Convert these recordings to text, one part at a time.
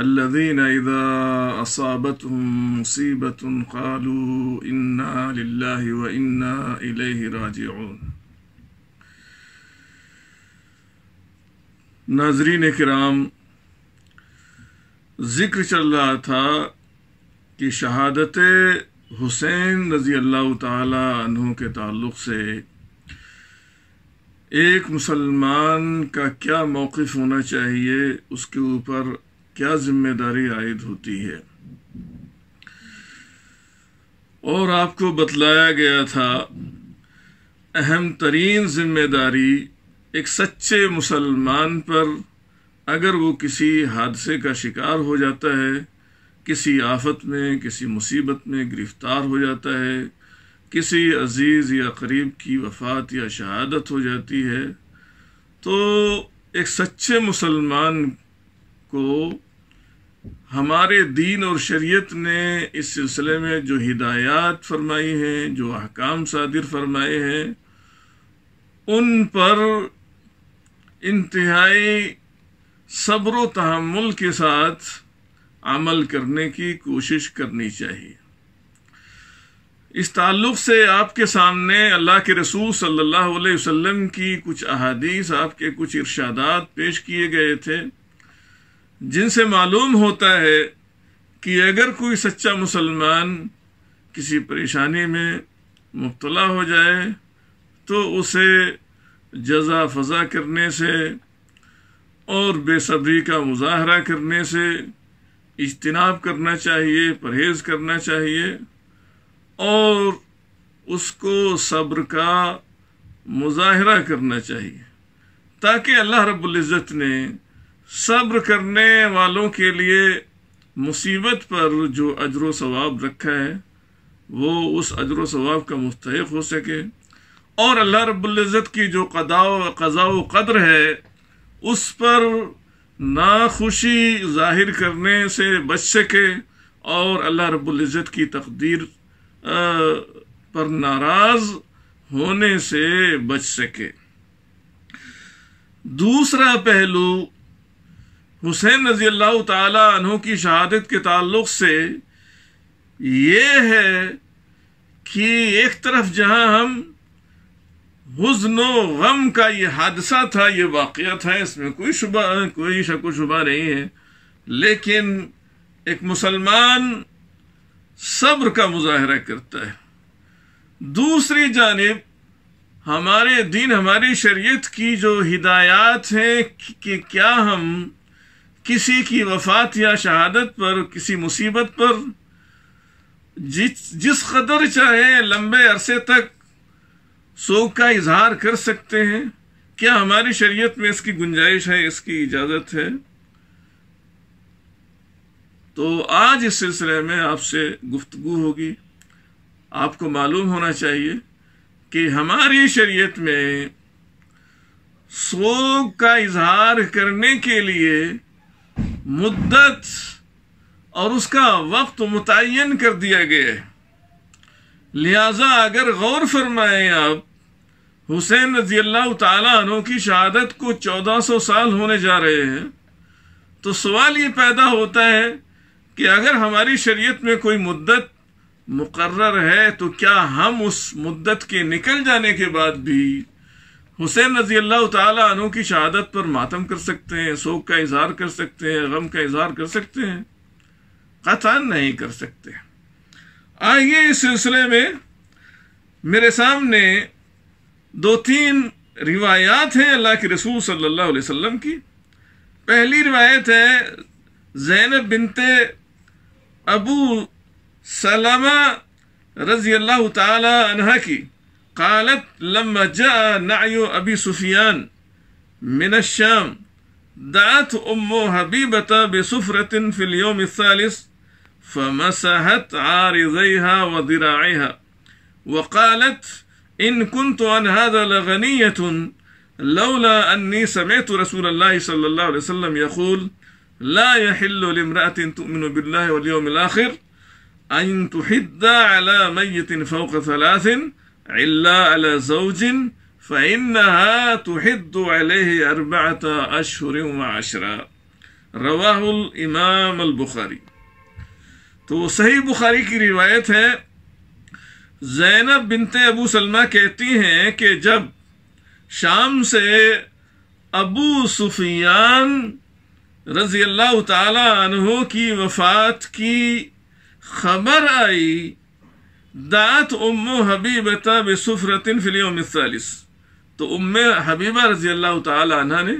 الذين إذا أصابتهم مصيبة قالوا إنا لله وإنا إليه راجعون नाजरीन कराम जिक्र चल रहा था कि शहादत हुसैन रजी अल्लाह तहों के ताल्लुक़ से एक मुसलमान का क्या मौक़ होना चाहिए उसके ऊपर क्या जिम्मेदारी आयद होती है और आपको बतलाया गया था अहम तरीन जिम्मेदारी एक सच्चे मुसलमान पर अगर वो किसी हादसे का शिकार हो जाता है किसी आफत में किसी मुसीबत में गिरफ्तार हो जाता है किसी अजीज़ या करीब की वफात या शहादत हो जाती है तो एक सच्चे मुसलमान को हमारे दीन और शरीयत ने इस सिलसिले में जो हिदायत फरमाई हैं जो अहकाम सादिर फरमाए हैं उन पर इंतहाई सब्र तहमुल के साथ अमल करने की कोशिश करनी चाहिए इस ताल्लुक़ से आपके सामने अल्लाह के रसूल सल्लल्लाहु अलैहि वसल्लम की कुछ अहादीस आपके कुछ इरशादात पेश किए गए थे जिनसे मालूम होता है कि अगर कोई सच्चा मुसलमान किसी परेशानी में मुबतला हो जाए तो उसे जजा फजा करने से और बेसब्री का मुजाहरा करने से इजतनाब करना चाहिए परहेज करना चाहिए और उसको सब्र का मुजाहरा करना चाहिए ताकि अल्लाह रब्ज़त ने सब्र करने वालों के लिए मुसीबत पर जो अजर सवाब रखा है वो उस अजर सवाब का मुस्तक हो सके और अल्लाह रब्ज़त की जो कदा कज़ा कदर है उस पर नाखुशी जाहिर करने से बच सके और अल्लाह रबुल्ज़त की तकदीर पर नाराज़ होने से बच सके दूसरा पहलू हुसैन रजी अल्लाह तहों की शहादत के ताल्लुक से ये है कि एक तरफ जहाँ हम हजन गम का ये हादसा था ये वाक़ था इसमें कोई शुबा कोई शक शुबा नहीं है लेकिन एक मुसलमान सब्र का मुजाहरा करता है दूसरी जानब हमारे दिन हमारी शरीयत की जो हिदायत हैं कि क्या हम किसी की वफात या शहादत पर किसी मुसीबत पर जिस जिस कदर चाहे लंबे अरसे तक शोक का इजहार कर सकते हैं क्या हमारी शरीयत में इसकी गुंजाइश है इसकी इजाज़त है तो आज इस सिलसिले में आपसे गुफ्तगु होगी आपको मालूम होना चाहिए कि हमारी शरीयत में शोक का इजहार करने के लिए मुद्दत और उसका वक्त मुतन कर दिया गया है लिहाजा अगर गौर फरमाएं आप हुसैन रजी अल्लाह तु की शहादत को चौदह सौ साल होने जा रहे हैं तो सवाल ये पैदा होता है कि अगर हमारी शरीय में कोई मुद्दत मुकर है तो क्या हम उस मुद्दत के निकल जाने के बाद भी हुसैन रजी अल्लाह तु की शहादत पर मातम कर सकते हैं शोक का इजहार कर सकते हैं गम का इजहार कर सकते हैं कतान नहीं कर सकते आइए इस सिलसिले में मेरे सामने दो तीन रिवायात हैं अल्लाह के रसूल सल्लल्लाहु अलैहि वसल्लम की पहली रिवायत है जैनब बिनते अबू सलामा रजी अल्लाह तह की قالت لما جاء نعي أبي سفيان من الشام دعت أم حبيبة بسفرة في اليوم الثالث فمسحت عارضيها وذراعيها وقالت إن كنت عن هذا لغنية لولا أني سمعت رسول الله صلى الله عليه وسلم يقول لا يحل لامرأة تؤمن بالله واليوم الآخر أن تحد على ميت فوق ثلاث अल्ला अला जौजिन फ़इन्नहा तुहिद्दु अलैहि अरबअत अशहुर व अशरा रवाहुल इमाम अल बुखारी तो वो सही बुखारी की रिवायत है जैनब बिनते अबू सलमा कहती हैं कि जब शाम से अबू सुफियान रजी अल्लाह तु की वफात की खबर आई दात उम्म हबीबता बेसुफरतिन फिलियम सालिस तो उम हबीबा रजी अल्लाह तह ने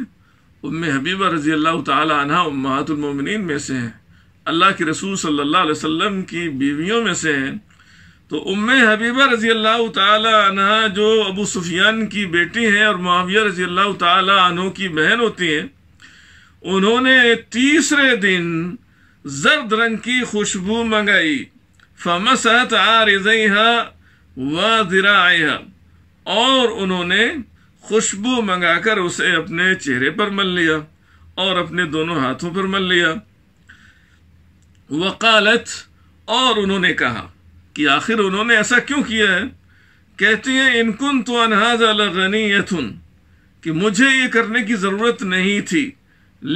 उम हबीबा रजी अल्लाह तह उम्मातुलमिन में से हैं अल्लाह के रसूल सल्लल्लाहु अलैहि वसल्लम की बीवियों में से हैं तो उम हबीबा रजी अल्लाह तह जो अबू सुफियान की बेटी हैं और माविया रजी अल्लाह तहों की बहन होती हैं उन्होंने तीसरे दिन जर्द रंग की खुशबू मंगाई फमसत आरिजहा व ज़राहा और उन्होंने खुशबू मंगाकर उसे अपने चेहरे पर मल लिया और अपने दोनों हाथों पर मल लिया वकालत और उन्होंने कहा कि आखिर उन्होंने ऐसा क्यों किया है कहती है इनकुन तो अनहाज अलगनीयथुन कि मुझे ये करने की ज़रूरत नहीं थी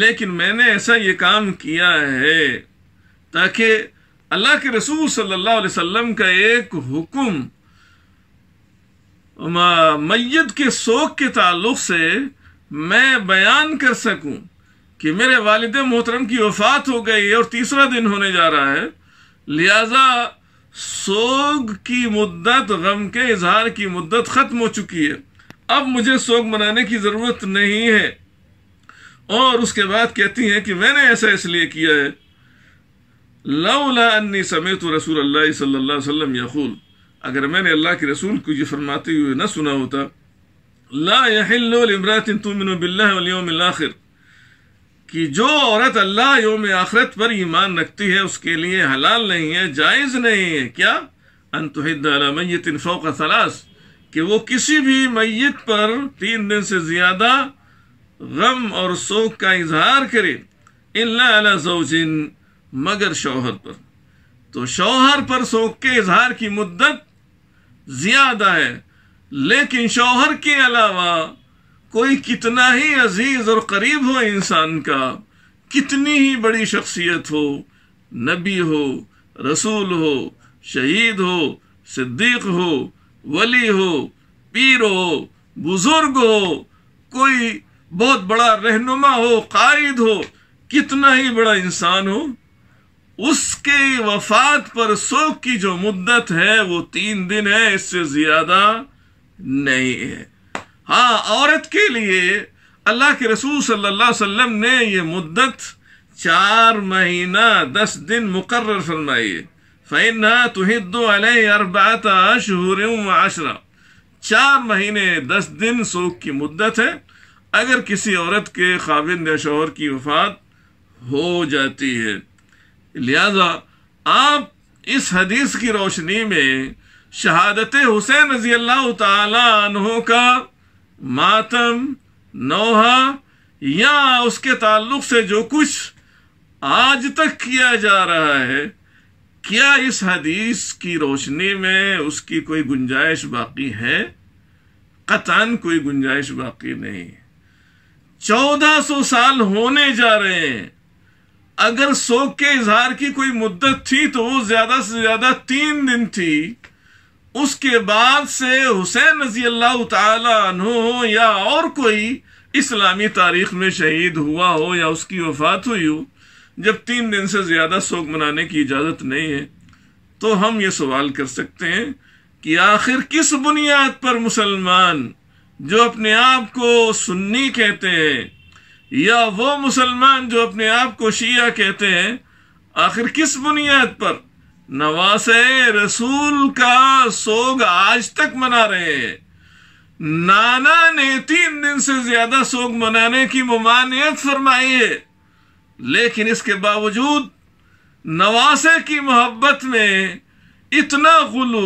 लेकिन मैंने ऐसा ये काम किया है ताकि अल्लाह के रसूल सल्लल्लाहु अलैहि वसल्लम का एक हुक्म मैयत के शोक के ताल्लुक से मैं बयान कर सकूं कि मेरे वालद मोहतरम की वफात हो गई और तीसरा दिन होने जा रहा है लिहाजा सोग की मुद्दत गम के इजहार की मुद्दत ख़त्म हो चुकी है अब मुझे सोग मनाने की ज़रूरत नहीं है और उसके बाद कहती हैं कि मैंने ऐसा इसलिए किया है लौला अन्नी समेत रसूल अल्लाह सल्लल्लाहु अलैहि वसल्लम यकूल अगर मैंने अल्लाह के रसूल को ये फरमाते हुए न सुना होता ला यहिल्लमरातिन तुमिन बिल्लाह आखिर कि जो औरत अल्लाह योम आखरत पर ईमान रखती है उसके लिए हलाल नहीं है जायज़ नहीं है क्या अनतहिदमैतिन फ़ौक सलास कि वो किसी भी मैत पर तीन दिन से ज़्यादा गम और शोक का इजहार करे अला जोजिन मगर शौहर पर तो शौहर पर शोक के इजहार की मुद्दत ज्यादा है लेकिन शौहर के अलावा कोई कितना ही अजीज और करीब हो इंसान का कितनी ही बड़ी शख्सियत हो नबी हो रसूल हो शहीद हो सिद्दीक हो वली हो पीर हो बुजुर्ग हो कोई बहुत बड़ा रहनुमा हो कायद हो कितना ही बड़ा इंसान हो उसके वफात पर शोक की जो मुद्दत है वो तीन दिन है इससे ज्यादा नहीं है हाँ औरत के लिए अल्लाह के रसूल सल्लल्लाहु अलैहि वसल्लम ने ये मुद्दत चार महीना दस दिन मुकर फरमाई है फ़ैना तुहिदो अलह अशहर आशरा चार महीने दस दिन शोक की मुद्दत है अगर किसी औरत के खाविंद शोहर की वफात हो जाती है लिहाजा आप इस हदीस की रोशनी में शहादत हुसैन रजी अल्लाह तहों का मातम नोहा या उसके ताल्लुक से जो कुछ आज तक किया जा रहा है क्या इस हदीस की रोशनी में उसकी कोई गुंजाइश बाकी है कतान कोई गुंजाइश बाकी नहीं चौदह सौ साल होने जा रहे हैं अगर शोक के इजहार की कोई मुद्दत थी तो वो ज्यादा से ज्यादा तीन दिन थी उसके बाद से हुसैन रजी अल्लाह तु या और कोई इस्लामी तारीख में शहीद हुआ हो या उसकी वफात हुई हो जब तीन दिन से ज्यादा शोक मनाने की इजाजत नहीं है तो हम ये सवाल कर सकते हैं कि आखिर किस बुनियाद पर मुसलमान जो अपने आप को सुन्नी कहते हैं या वो मुसलमान जो अपने आप को शिया कहते हैं आखिर किस बुनियाद पर नवास रसूल का सोग आज तक मना रहे हैं नाना ने तीन दिन से ज्यादा सोग मनाने की ममानियत फरमाई है लेकिन इसके बावजूद नवासे की मोहब्बत में इतना गुलू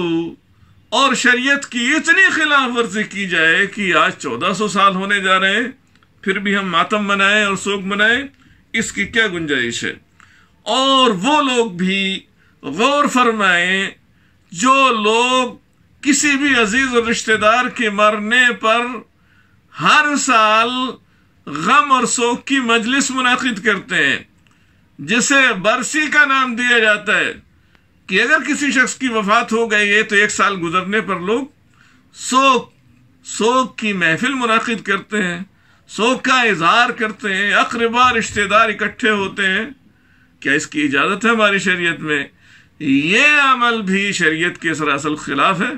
और शरीयत की इतनी खिलाफ वर्जी की जाए कि आज 1400 साल होने जा रहे हैं फिर भी हम मातम मनाए और शोक मनाए इसकी क्या गुंजाइश है और वो लोग भी गौर फरमाए जो लोग किसी भी अजीज और रिश्तेदार के मरने पर हर साल गम और शोक की मजलिस मुनद करते हैं जिसे बरसी का नाम दिया जाता है कि अगर किसी शख्स की वफात हो गई है तो एक साल गुजरने पर लोग शोक शोक की महफिल मुनद करते हैं शोक का इजहार करते हैं अकरबा रिश्तेदार इकट्ठे होते हैं क्या इसकी इजाज़त है हमारी शरीयत में ये अमल भी शरीयत के सरासल खिलाफ है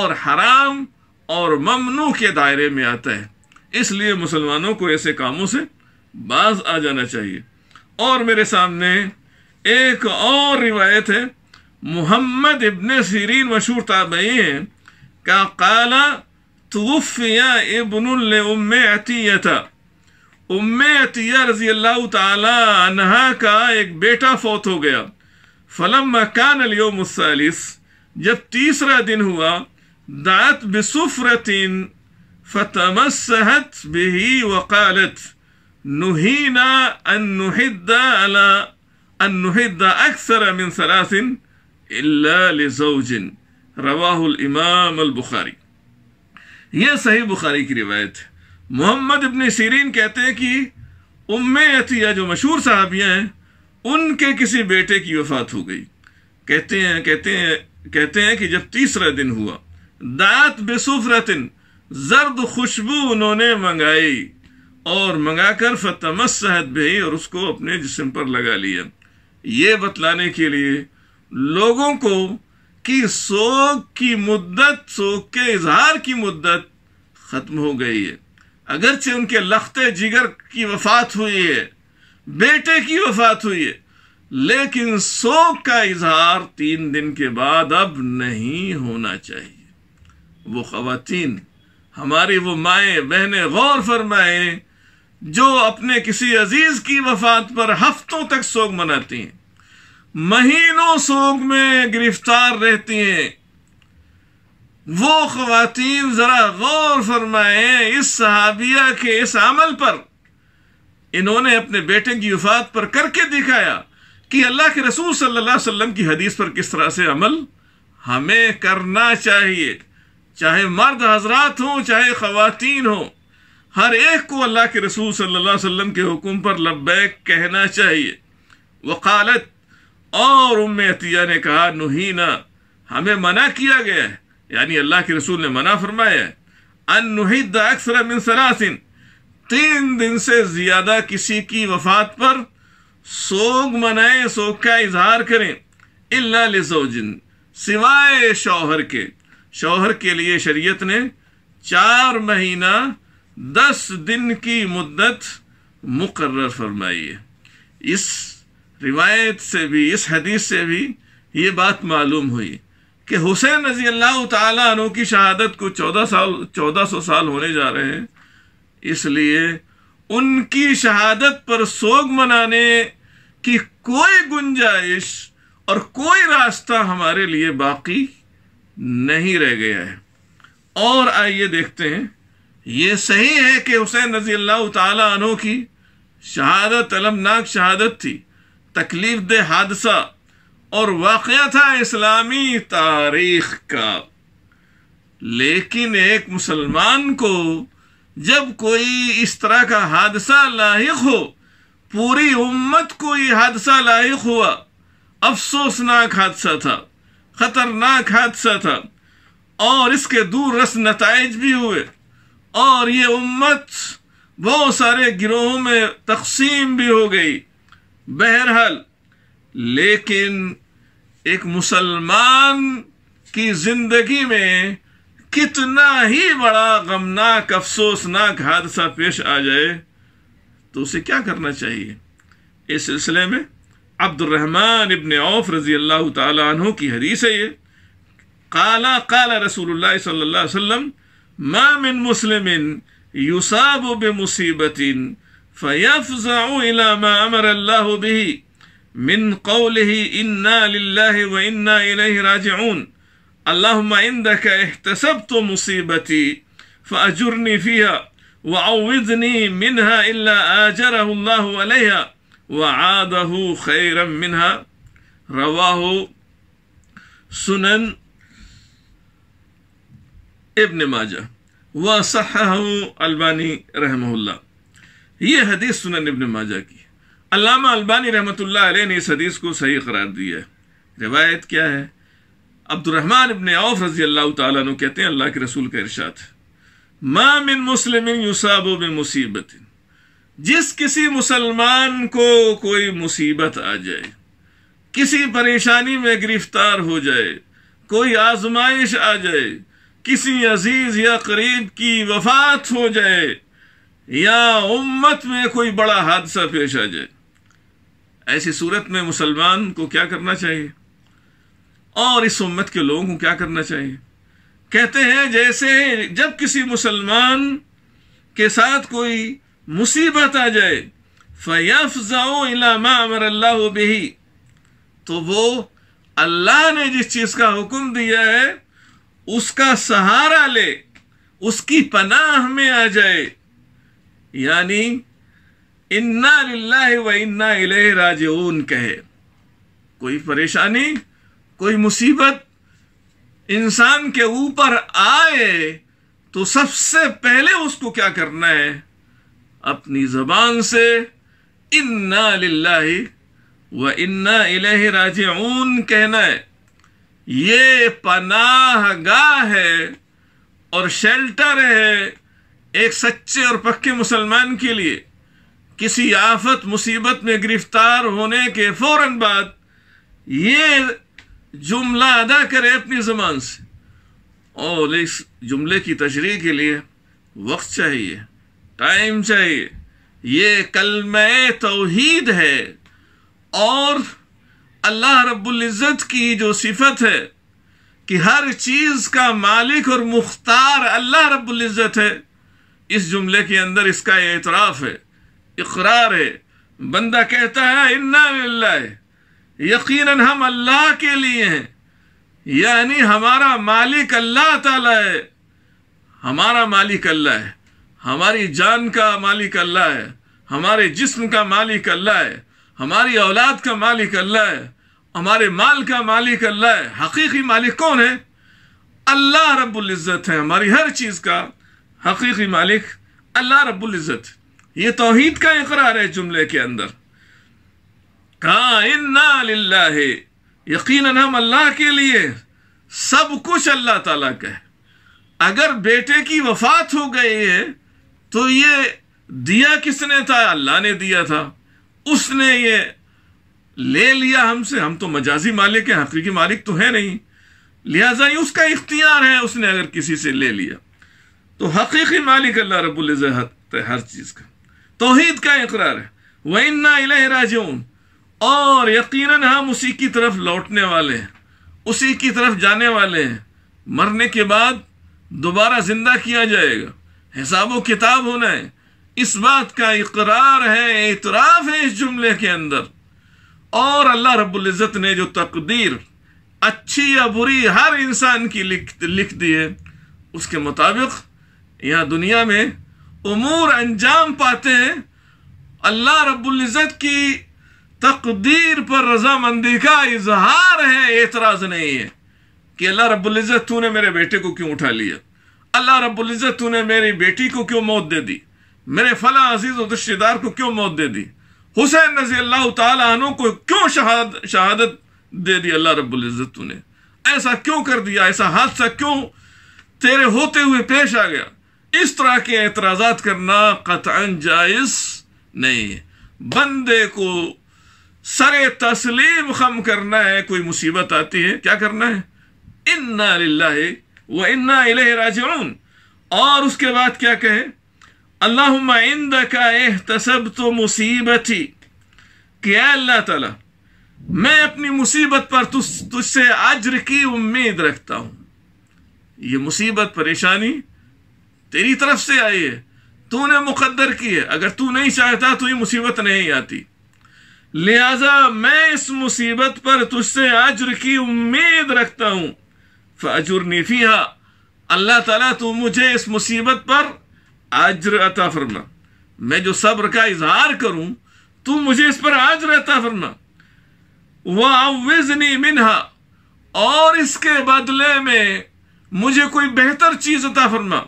और हराम और ममनू के दायरे में आता है इसलिए मुसलमानों को ऐसे कामों से बाज आ जाना चाहिए और मेरे सामने एक और रिवायत है मोहम्मद इबन सीरीन मशहूर ताबई हैं का काला توفي ابن لأم عتية أم عتية رضي الله تعالى عنها کا ایک بیٹا فوت ہو گیا فلما كان اليوم الثالث جب تیسرا دن ہوا دعت بسفرة فتمسحت به وقالت نهينا أن نحد على أن نحد أكثر من ثلاث إلا لزوج رواه الإمام البخاري ये सही बुखारी की रिवायत है मोहम्मद इबन सीरीन कहते हैं कि उम अतिया जो मशहूर साहबियाँ हैं उनके किसी बेटे की वफात हो गई कहते हैं कहते हैं कहते हैं कि जब तीसरा दिन हुआ दात बेसुफरतिन जर्द खुशबू उन्होंने मंगाई और मंगाकर फतमस सहद भी और उसको अपने जिस्म पर लगा लिया ये बतलाने के लिए लोगों को कि सोग की मुद्दत सोग के इजहार की मुद्दत खत्म हो गई है अगरचे उनके लखते जिगर की वफात हुई है बेटे की वफात हुई है लेकिन सोग का इजहार तीन दिन के बाद अब नहीं होना चाहिए वो खातन हमारी वो माए बहनें गौर फरमाएं जो अपने किसी अजीज की वफात पर हफ्तों तक सोग मनाती हैं महीनों सोग में गिरफ्तार रहती हैं वो खातन जरा गौर फरमाए इस सहाबिया के इस अमल पर इन्होंने अपने बेटे की वफात पर करके दिखाया कि अल्लाह के रसूल सल्लल्लाहु अलैहि वसल्लम की हदीस पर किस तरह से अमल हमें करना चाहिए चाहे मर्द हजरात हों चाहे खातन हों हर एक को अल्लाह के रसूल सल्लल्लाहु अलैहि वसल्लम के हुक्म पर लब्बैक कहना चाहिए वकालत और उम अतिया ने कहा नुही ना हमें मना किया गया है यानी अल्लाह के रसूल ने मना फरमाया है अन नुहिद अक्सर मिन सरासिन तीन दिन से ज्यादा किसी की वफात पर सोग मनाए सोग का इजहार करें इल्ला लिजोजिन सिवाय शौहर के शौहर के लिए शरीयत ने चार महीना दस दिन की मुद्दत मुकर्र फरमाई है इस रिवायत से भी इस हदीस से भी ये बात मालूम हुई कि हुसैन रजी अल्लाह तु की शहादत को चौदह साल चौदह सौ साल होने जा रहे हैं इसलिए उनकी शहादत पर सोग मनाने की कोई गुंजाइश और कोई रास्ता हमारे लिए बाकी नहीं रह गया है और आइए देखते हैं ये सही है कि हुसैन रजी अल्लाह तु की शहादत अलमनाक शहादत थी तकलीफ दे हादसा और वाक़ था इस्लामी तारीख का लेकिन एक मुसलमान को जब कोई इस तरह का हादसा लाइक हो पूरी उम्मत को ये हादसा लाइक हुआ अफसोसनाक हादसा था ख़तरनाक हादसा था और इसके दूर रस नतज भी हुए और ये उम्मत बहुत सारे गिरोहों में तकसीम भी हो गई बहरहाल लेकिन एक मुसलमान की जिंदगी में कितना ही बड़ा गमनाक अफसोसनाक हादसा पेश आ जाए तो उसे क्या करना चाहिए इस सिलसिले में अब्दुलरहमान इबन औफ रजी अल्लाह तु की हदीस है ये काला काला रसूल सल्ला मामिन मुस्लिम यूसाब मुसीबतिन فيفزع إلى ما أمر الله به من قوله إنا لله وإنا إليه راجعون اللهم عندك احتسبت مصيبتي فأجرني فيها وعوضني منها إلا آجره الله عليها وعاده خيرا منها رواه سنن ابن ماجه وصححه الباني رحمه الله ये हदीस सुनन इबन माजा की अल्लामा अल्बानी रहमतुल्लाह अलैह ने इस हदीस को सही करार दिया है रिवायत क्या है अब्दुलरहमान इबन औफ रजी अल्लाह तु कहते हैं अल्लाह के रसूल का इरशाद माँ मिन मुस्लिम युसाब में मुसीबत जिस किसी मुसलमान को कोई मुसीबत आ जाए किसी परेशानी में गिरफ्तार हो जाए कोई आजमाइश आ जाए किसी अजीज या करीब की वफात हो जाए या उम्मत में कोई बड़ा हादसा पेश आ जाए ऐसी सूरत में मुसलमान को क्या करना चाहिए और इस उम्मत के लोगों को क्या करना चाहिए कहते हैं जैसे जब किसी मुसलमान के साथ कोई मुसीबत आ जाए फयाफजाओ इलामा अमर अल्लाह बेही तो वो अल्लाह ने जिस चीज़ का हुक्म दिया है उसका सहारा ले उसकी पनाह में आ जाए यानी इन्ना लाह व इन्ना इले राज कहे कोई परेशानी कोई मुसीबत इंसान के ऊपर आए तो सबसे पहले उसको क्या करना है अपनी जबान से इन्ना लिल्लाहि व इन्ना इले राज कहना है ये पनाह गाह है और शेल्टर है एक सच्चे और पक्के मुसलमान के लिए किसी आफत मुसीबत में गिरफ्तार होने के फौरन बाद ये जुमला अदा करे अपनी जबान से और इस जुमले की तशरी के लिए वक्त चाहिए टाइम चाहिए ये कलम तोहीद है और अल्लाह रबुल्जत की जो सिफत है कि हर चीज़ का मालिक और मुख्तार अल्लाह रबुल्जत है इस जुमले के अंदर इसका एतराफ़ है इकरार है बंदा कहता है इन्ना यकीनन हम अल्लाह के लिए हैं यानी हमारा मालिक अल्लाह ताला है हमारा मालिक अल्लाह है हमारी जान का मालिक अल्लाह है हमारे जिस्म का मालिक अल्लाह है हमारी औलाद का मालिक अल्लाह है हमारे माल का मालिक अल्लाह है हकीकी मालिक कौन है अल्लाह रब्बुल इज़्ज़त है हमारी हर चीज़ का हकीकी मालिक अल्लाह रबुल्ज़त ये तोहद का इकरार है जुमले के अंदर हाँ इन्ना यकीन हम अल्लाह के लिए सब कुछ अल्लाह ताला का है अगर बेटे की वफात हो गई है तो ये दिया किसने था अल्लाह ने दिया था उसने ये ले लिया हमसे हम तो मजाजी मालिक हैं हकीकी मालिक तो है नहीं लिहाजा ये उसका इख्तियार है उसने अगर किसी से ले लिया तो हकी मालिक अल्लाह रबुल्ज़त है हर चीज़ का तोहद का इकरार है वन्ना राजून और यकीनन हम उसी की तरफ लौटने वाले हैं उसी की तरफ जाने वाले हैं मरने के बाद दोबारा जिंदा किया जाएगा हिसाब किताब होना है इस बात का इकरार है इतराफ है इस जुमले के अंदर और अल्लाह रब्ज़त ने जो तकदीर अच्छी या बुरी हर इंसान की लिख लिख दी है उसके मुताबिक या दुनिया में उमूर अंजाम पाते हैं अल्लाह रबुल्जत की तकदीर पर रजामंदी का इजहार है एतराज नहीं है कि अल्लाह रब्ज़त तूने मेरे बेटे को क्यों उठा लिया अल्लाह रब्ज़त तूने मेरी बेटी को क्यों मौत दे दी मेरे फला अजीज और रिश्तेदार को क्यों मौत दे दी हुसैन रजी अल्लाह तु को क्यों शहादत दे दी अल्लाह रब्ज़त तूने ऐसा क्यों कर दिया ऐसा हादसा क्यों तेरे होते हुए पेश आ गया इस तरह के एतराज करना कतान जायज़ नहीं है बंदे को सर तस्लीम खम करना है कोई मुसीबत आती है क्या करना है इन्ना लाह व इन्ना और उसके बाद क्या कहे अल्लाह इंद का एह तसब तो ही क्या अल्लाह तला मैं अपनी मुसीबत पर तुझसे अज्र की उम्मीद रखता हूं ये मुसीबत परेशानी तेरी तरफ से आई है तूने मुकद्दर की है अगर तू नहीं चाहता तो ये मुसीबत नहीं आती लिहाजा मैं इस मुसीबत पर तुझसे अज्र की उम्मीद रखता हूं फजर नीफिया अल्लाह ताला तू मुझे इस मुसीबत पर अज्र अता फरमा मैं जो सब्र का इजहार करूं तू मुझे इस पर आज अता फरमा वह अविजनी मिनहा और इसके बदले में मुझे कोई बेहतर चीज अता फरमा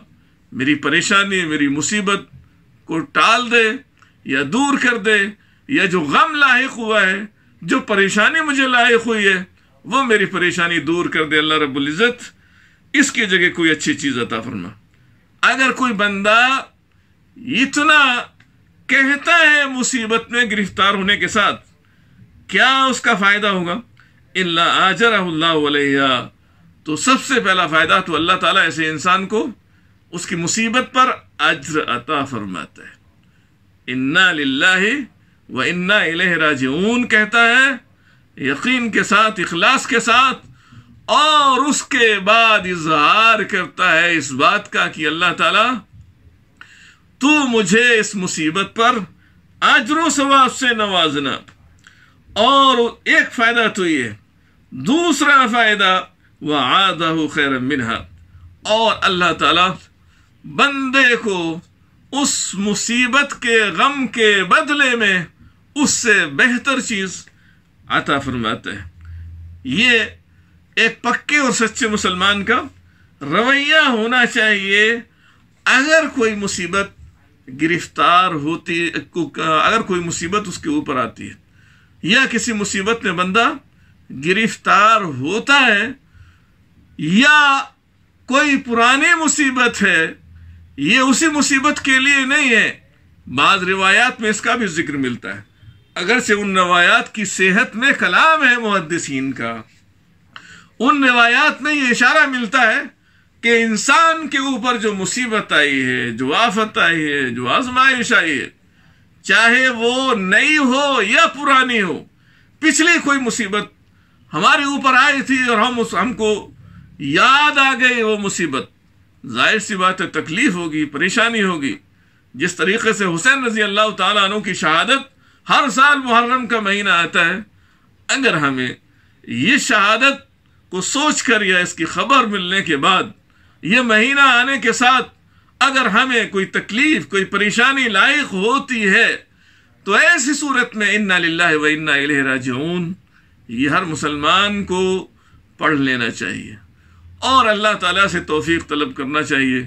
मेरी परेशानी मेरी मुसीबत को टाल दे या दूर कर दे या जो गम लाइक हुआ है जो परेशानी मुझे लाइक हुई है वो मेरी परेशानी दूर कर दे अल्लाह रबुल्ज़त इसकी जगह कोई अच्छी चीज़ अता फरमा अगर कोई बंदा इतना कहता है मुसीबत में गिरफ्तार होने के साथ क्या उसका फ़ायदा होगा इल्ला आजरा तो सबसे पहला फ़ायदा तो अल्लाह ताला ऐसे इंसान को उसकी मुसीबत पर अज्र अता फरमाता है इन्ना लाही व इन्ना राजून कहता है यकीन के साथ इखलास के साथ और उसके बाद इजहार करता है इस बात का कि अल्लाह ताला तू मुझे इस मुसीबत पर आजरो सवाब से नवाजना और एक फ़ायदा तो ये दूसरा फ़ायदा वह आदा खैर मिनहा और अल्लाह ताला बंदे को उस मुसीबत के गम के बदले में उससे बेहतर चीज आता फरमाते हैं ये एक पक्के और सच्चे मुसलमान का रवैया होना चाहिए अगर कोई मुसीबत गिरफ्तार होती अगर कोई मुसीबत उसके ऊपर आती है या किसी मुसीबत में बंदा गिरफ्तार होता है या कोई पुरानी मुसीबत है ये उसी मुसीबत के लिए नहीं है बाद रिवायात में इसका भी जिक्र मिलता है अगर से उन रवायात की सेहत में कलाम है मुहदसिन का उन रवायात में ये इशारा मिलता है कि इंसान के ऊपर जो मुसीबत आई है जो आफत आई है जो आजमाइश आई है चाहे वो नई हो या पुरानी हो पिछली कोई मुसीबत हमारे ऊपर आई थी और हम उस हमको याद आ गई वो मुसीबत जाहिर सी बात है तकलीफ होगी परेशानी होगी जिस तरीके से हुसैन रजी अल्लाह तु की शहादत हर साल मुहर्रम का महीना आता है अगर हमें ये शहादत को सोच कर या इसकी खबर मिलने के बाद ये महीना आने के साथ अगर हमें कोई तकलीफ कोई परेशानी लायक होती है तो ऐसी सूरत में इन्ना लाला व इन्ना राजून ये हर मुसलमान को पढ़ लेना चाहिए और अल्लाह ताला से तोफ़ी तलब करना चाहिए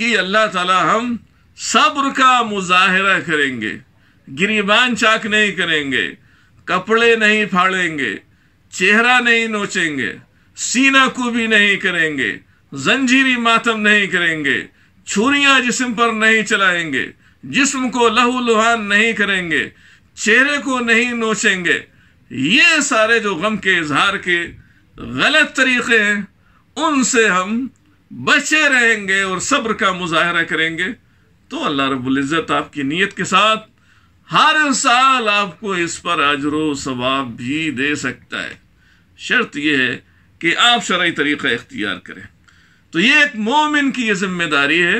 कि अल्लाह ताला हम सब्र का मुजाहरा करेंगे गिरीबान चाक नहीं करेंगे कपड़े नहीं फाड़ेंगे चेहरा नहीं नोचेंगे सीना को भी नहीं करेंगे जंजीरी मातम नहीं करेंगे छुरियां जिस्म पर नहीं चलाएंगे जिस्म को लहू लुहान नहीं करेंगे चेहरे को नहीं नोचेंगे ये सारे जो गम के इजहार के गलत तरीक़े हैं उनसे हम बचे रहेंगे और सब्र का मुजाहरा करेंगे तो अल्लाह रबुल्ज़त आपकी नीयत के साथ हर साल आपको इस पर अजरो सवाब भी दे सकता है शर्त यह है कि आप शरा तरीक़ा इख्तियार करें तो ये एक मोमिन की यह जिम्मेदारी है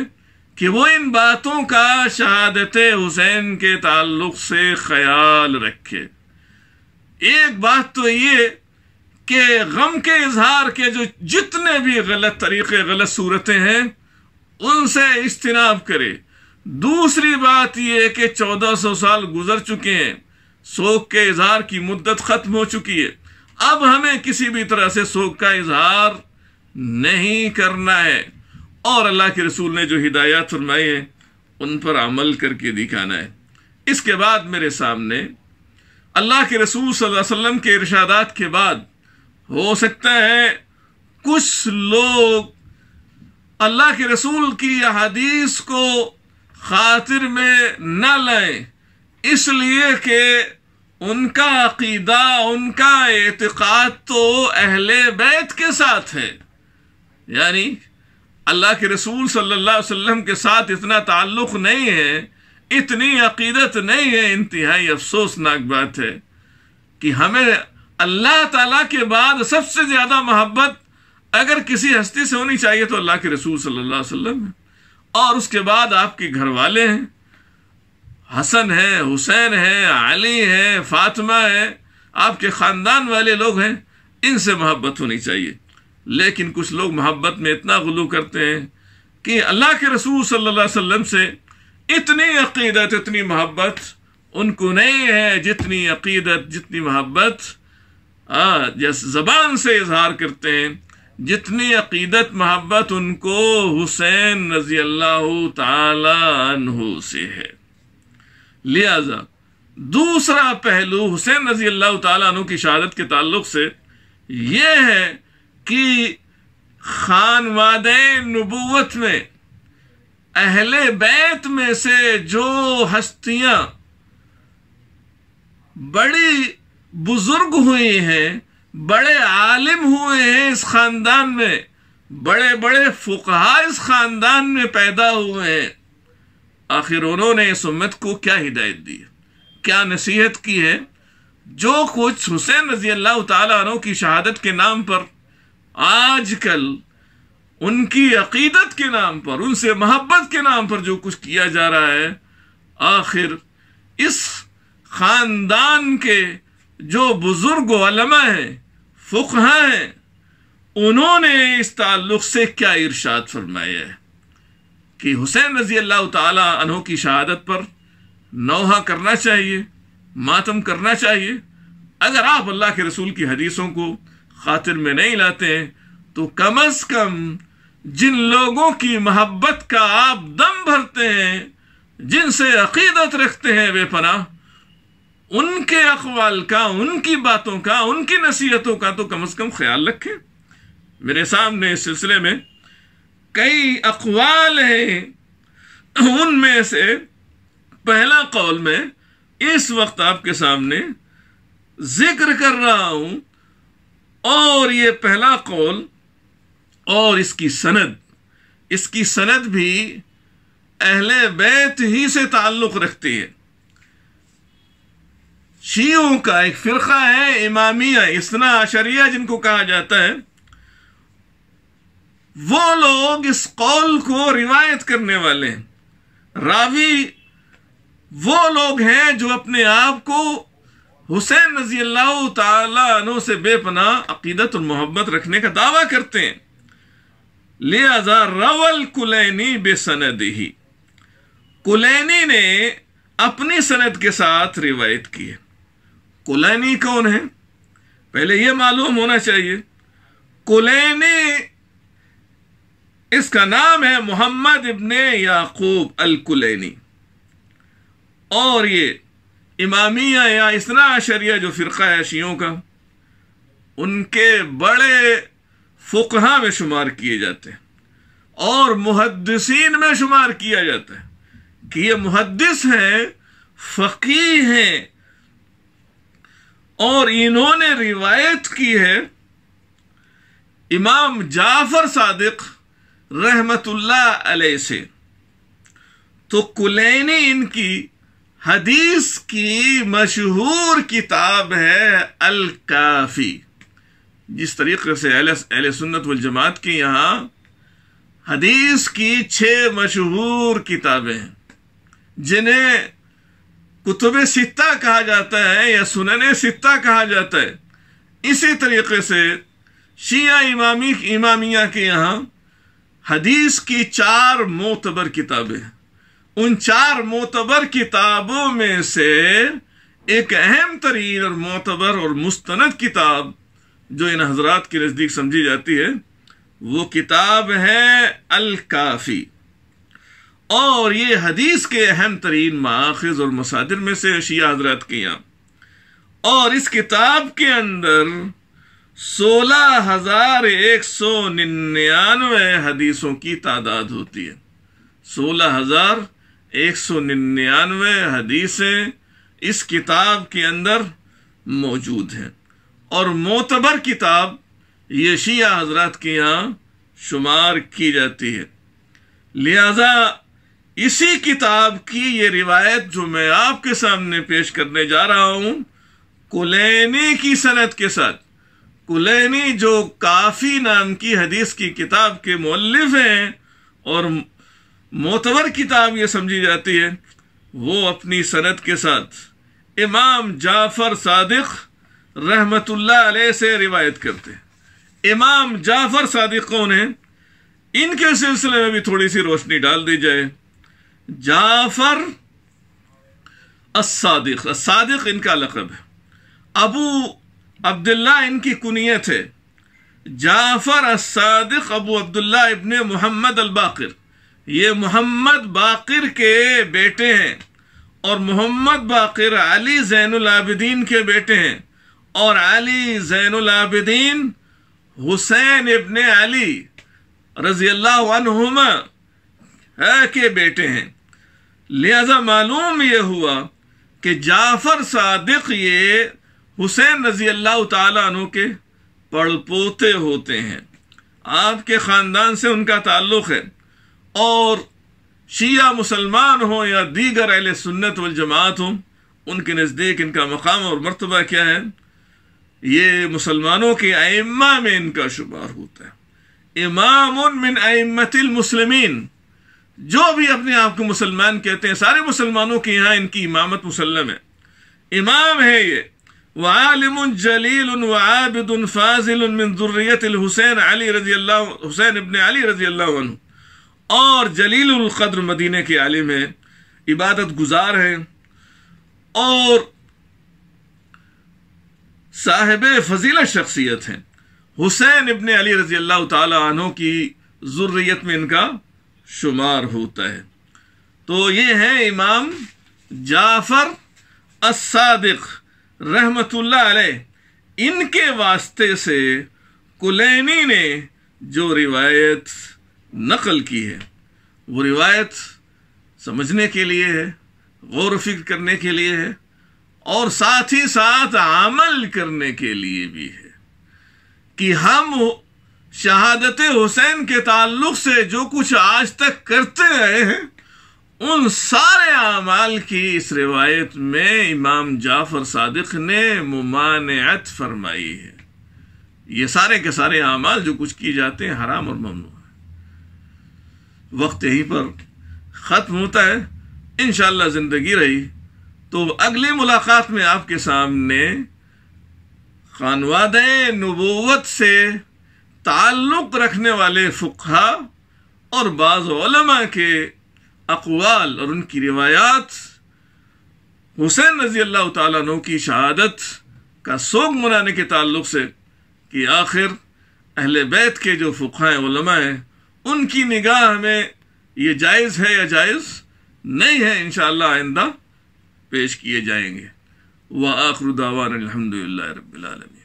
कि वो इन बातों का शहादत हुसैन के ताल्लुक से ख्याल रखे एक बात तो ये के गम के इजहार के जो जितने भी गलत तरीक़े गलत सूरतें हैं उनसे इज्तनाब करे दूसरी बात यह कि चौदह सौ साल गुजर चुके हैं सोग के इजहार की मुद्दत ख़त्म हो चुकी है अब हमें किसी भी तरह से सोग का इजहार नहीं करना है और अल्लाह के रसूल ने जो हिदायत फरमाई है उन पर अमल करके दिखाना है इसके बाद मेरे सामने अल्लाह के रसूल सल्लल्लाहु अलैहि वसल्लम के इरशादात के बाद हो सकता है कुछ लोग अल्लाह के रसूल की अदीस को खातिर में न लाए इसलिए कि उनका अकीदा उनका एतक़ाद तो अहले बैत के साथ है यानी अल्लाह के रसूल सल्लल्लाहु अलैहि वसल्लम के साथ इतना ताल्लुक़ नहीं है इतनी अकीदत नहीं है इंतहाई अफसोसनाक बात है कि हमें अल्लाह ताला के बाद सबसे ज़्यादा मोहब्बत अगर किसी हस्ती से होनी चाहिए तो अल्लाह के रसूल सल्लल्लाहु अलैहि वसल्लम है और उसके बाद आपके घर वाले हैं हसन है हुसैन है अली है फातिमा है आपके ख़ानदान वाले लोग हैं इनसे मोहब्बत होनी चाहिए लेकिन कुछ लोग मोहब्बत में इतना गुलू करते हैं कि अल्लाह के रसूल सल्लल्लाहु अलैहि वसल्लम से इतनी अकीदत इतनी मोहब्बत उनको नहीं है जितनी अकीदत जितनी मोहब्बत जैसे जबान से इजहार करते हैं जितनी अकीदत मोहब्बत उनको हुसैन रजी अल्लाह तु से है लिहाजा दूसरा पहलू हुसैन रजी अल्लाह तु की शहादत के ताल्लुक से यह है कि खान वादे नबूत में अहले बैत में से जो हस्तियां बड़ी बुजुर्ग हुए हैं बड़े आलिम हुए हैं इस खानदान में बड़े बड़े फुकहा इस खानदान में पैदा हुए हैं आखिर उन्होंने इस उम्मत को क्या हिदायत दी है क्या नसीहत की है जो कुछ हुसैन रजी अल्लाह तु की शहादत के नाम पर आजकल उनकी अकीदत के नाम पर उनसे मोहब्बत के नाम पर जो कुछ किया जा रहा है आखिर इस खानदान के जो बुजुर्ग वलमा हैं फ़ुकहा हैं उन्होंने इस ताल्लुक़ से क्या इरशाद फरमाया है कि हुसैन रजी अल्लाह तहों की शहादत पर नौहा करना चाहिए मातम करना चाहिए अगर आप अल्लाह के रसूल की हदीसों को खातिर में नहीं लाते हैं तो कम अज़ कम जिन लोगों की मोहब्बत का आप दम भरते हैं जिनसे अकीदत रखते हैं वे पनाह उनके अखवाल का उनकी बातों का उनकी नसीहतों का तो कम अज कम ख्याल रखें मेरे सामने इस सिलसिले में कई अखवाल हैं उनमें से पहला कौल में इस वक्त आपके सामने जिक्र कर रहा हूं और ये पहला कौल और इसकी सनद इसकी सनद भी अहले बैत ही से ताल्लुक़ रखती है शियों का एक फिरका है इमामिया इसना आशरिया जिनको कहा जाता है वो लोग इस कौल को रिवायत करने वाले हैं रावी वो लोग हैं जो अपने आप को हुसैन रजी अल्लाह तु से बेपना अकीदत और मोहब्बत रखने का दावा करते हैं लिहाजा रवल कुलैनी बेसनद ही कुलैनी ने अपनी सनद के साथ रिवायत की है कोलैनी कौन है पहले यह मालूम होना चाहिए कुलैनी इसका नाम है मोहम्मद इबन याकूब अल कुलैनी और ये इमामिया या इसना आशरिया जो फ़िरका है शियों का उनके बड़े फ़ुकहा में शुमार किए जाते हैं और मुहदसिन में शुमार किया जाता है कि ये मुहदस हैं फकी हैं और इन्होंने रिवायत की है इमाम जाफर सादिक रहमतुल्लाह से तो कुलैनी इनकी हदीस की मशहूर किताब है अल काफ़ी जिस तरीके से अहल सुन्नत वल जमात के यहाँ हदीस की छः मशहूर किताबें हैं जिन्हें कुतुब सित्ता कहा जाता है या सुनन सित्ता कहा जाता है इसी तरीके से शिया इमामी इमामिया के यहाँ हदीस की चार मोतबर किताबें उन चार मोतबर किताबों में से एक अहम तरीन और मोतबर और मुस्तनद किताब जो इन हजरात के नज़दीक समझी जाती है वो किताब है अल काफ़ी और ये हदीस के अहम तरीन माखज और मसादिर में से शिया हजरत किया और इस किताब के अंदर सोलह हजार एक सौ निन्यानवे हदीसों की तादाद होती है सोलह हजार एक सौ निन्यानवे हदीसें इस किताब के अंदर मौजूद हैं और मोतबर किताब ये शिया हजरत के यहाँ शुमार की जाती है लिहाजा इसी किताब की ये रिवायत जो मैं आपके सामने पेश करने जा रहा हूं कुलैनी की सनत के साथ कुलैनी जो काफी नाम की हदीस की किताब के मौलिफ हैं और मोतवर किताब ये समझी जाती है वो अपनी सनत के साथ इमाम जाफर सादिक रहमतुल्ला अलैह से रिवायत करते हैं इमाम जाफर सादिक कौन है इनके सिलसिले में भी थोड़ी सी रोशनी डाल दी जाए जाफर असादिक असादिक इनका लकब है अबू अब्दुल्ला इनकी कुनीत है जाफर असादिक अबू अब्दुल्ला इबन मोहम्मद अलबाकर ये मोहम्मद बाकर के बेटे हैं और मोहम्मद बाकर अली जैनलाबिदीन के बेटे हैं और अली जैनलाबिदीन हुसैन इबन अली रजी अल्लाह के बेटे हैं लिहाजा मालूम यह हुआ कि जाफ़र सादिक ये हुसैन रजी अल्लाह तु के पड़पोते होते हैं आपके ख़ानदान से उनका ताल्लुक़ है और शिया मुसलमान हों या दीगर अहल सुन्नत वलजमात हों उनके नज़दीक इनका मकाम और मरतबा क्या है ये मुसलमानों के आइम्मा में इनका शुमार होता है इमाम मिन आइम्मतिल जो भी अपने आप को मुसलमान कहते हैं सारे मुसलमानों के यहाँ इनकी इमामत मुसलम है इमाम है ये वालम जलील वाबिद फाजिल मंजुरियत हुसैन अली रजी अल्लाह हुसैन इबन अली रजी अल्लाह और जलील क़द्र मदीने के आलिम है इबादत गुजार हैं और साहेब फजीला शख्सियत हैं हुसैन इबन अली रजी अल्लाह तनों की ज़ुर्रियत में इनका शुमार होता है तो ये हैं इमाम जाफ़र असादिक रहमतुल्ला इनके वास्ते से कुलैनी ने जो रिवायत नकल की है वो रिवायत समझने के लिए है गौर फिक्र करने के लिए है और साथ ही साथ अमल करने के लिए भी है कि हम शहादत हुसैन के ताल्लुक से जो कुछ आज तक करते रहे हैं उन सारे अमाल की इस रिवायत में इमाम जाफर सादिक ने ममानत फरमाई है ये सारे के सारे अमाल जो कुछ किए जाते हैं हराम और ममनू है वक्त यहीं पर ख़त्म होता है इन ज़िंदगी रही तो अगली मुलाकात में आपके सामने खानवाद नबूवत से ताल्लुक़ रखने वाले फुखा और बाज़ के अकवाल और उनकी रिवायात हुसैन रजी अल्लाह तु की शहादत का सोग मनाने के ताल्लुक से कि आखिर अहल बैत के जो फ़ुकाएँ हैं उनकी निगाह में ये जायज़ है या जायज़ नहीं है इन आइंदा पेश किए जाएंगे व आखरुदावान अलहमदिल्ला रबालमी